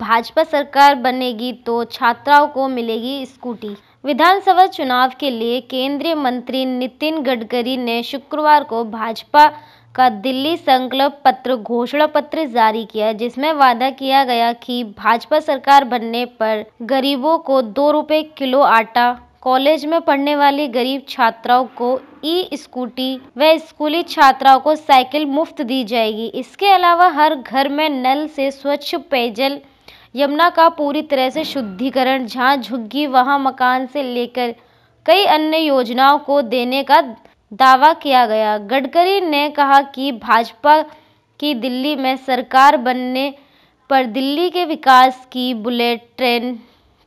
भाजपा सरकार बनेगी तो छात्राओं को मिलेगी स्कूटी विधानसभा चुनाव के लिए केंद्रीय मंत्री नितिन गडकरी ने शुक्रवार को भाजपा का दिल्ली संकल्प पत्र घोषणा पत्र जारी किया जिसमें वादा किया गया कि भाजपा सरकार बनने पर गरीबों को दो रुपये किलो आटा कॉलेज में पढ़ने वाली गरीब छात्राओं को ई स्कूटी व स्कूली छात्राओं को साइकिल मुफ्त दी जाएगी इसके अलावा हर घर में नल से स्वच्छ पेयजल यमुना का पूरी तरह से शुद्धिकरण जहाँ झुग्गी वहाँ मकान से लेकर कई अन्य योजनाओं को देने का दावा किया गया गडकरी ने कहा कि भाजपा की दिल्ली में सरकार बनने पर दिल्ली के विकास की बुलेट ट्रेन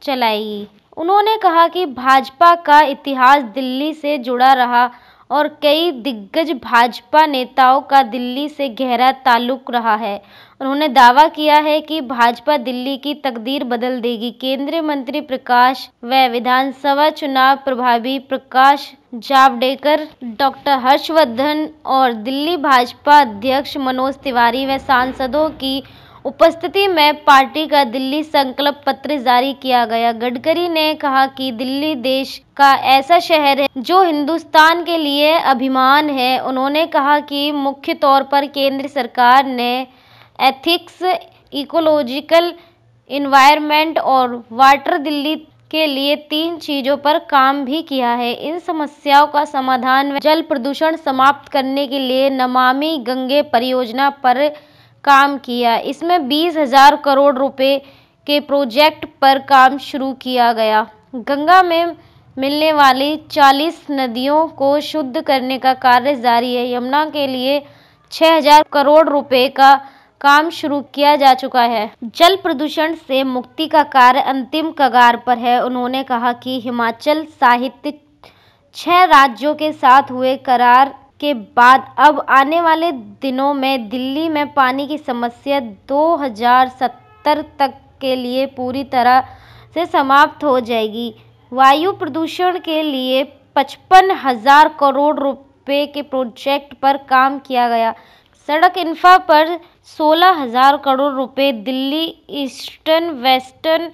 चलाएगी उन्होंने कहा कि भाजपा का इतिहास दिल्ली से जुड़ा रहा और कई दिग्गज भाजपा नेताओं का दिल्ली से गहरा ताल्लुक रहा है उन्होंने दावा किया है कि भाजपा दिल्ली की तकदीर बदल देगी केंद्रीय मंत्री प्रकाश व विधानसभा चुनाव प्रभावी प्रकाश जावड़ेकर डॉक्टर हर्षवर्धन और दिल्ली भाजपा अध्यक्ष मनोज तिवारी व सांसदों की उपस्थिति में पार्टी का दिल्ली संकल्प पत्र जारी किया गया गडकरी ने कहा कि दिल्ली देश का ऐसा शहर है जो हिंदुस्तान के लिए अभिमान है उन्होंने कहा कि मुख्य तौर पर केंद्र सरकार ने एथिक्स इकोलॉजिकल इन्वायरमेंट और वाटर दिल्ली के लिए तीन चीज़ों पर काम भी किया है इन समस्याओं का समाधान जल प्रदूषण समाप्त करने के लिए नमामि गंगे परियोजना पर काम किया इसमें बीस हजार करोड़ रुपए के प्रोजेक्ट पर काम शुरू किया गया गंगा में मिलने वाली चालीस नदियों को शुद्ध करने का कार्य जारी है यमुना के लिए हजार करोड़ रुपए का काम शुरू किया जा चुका है जल प्रदूषण से मुक्ति का कार्य अंतिम कगार पर है उन्होंने कहा कि हिमाचल साहित्य छह राज्यों के साथ हुए करार के बाद अब आने वाले दिनों में दिल्ली में पानी की समस्या दो हज़ार सत्तर तक के लिए पूरी तरह से समाप्त हो जाएगी वायु प्रदूषण के लिए पचपन हज़ार करोड़ रुपए के प्रोजेक्ट पर काम किया गया सड़क इंफ्रा पर सोलह हज़ार करोड़ रुपए दिल्ली ईस्टर्न वेस्टर्न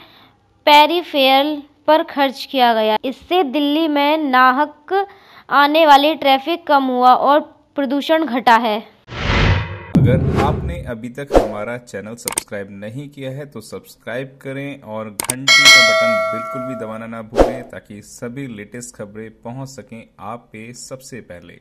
पेरीफेयर पर खर्च किया गया इससे दिल्ली में नाहक आने वाली ट्रैफिक कम हुआ और प्रदूषण घटा है अगर आपने अभी तक हमारा चैनल सब्सक्राइब नहीं किया है तो सब्सक्राइब करें और घंटी का बटन बिल्कुल भी दबाना ना भूलें ताकि सभी लेटेस्ट खबरें पहुंच सकें आप पे सबसे पहले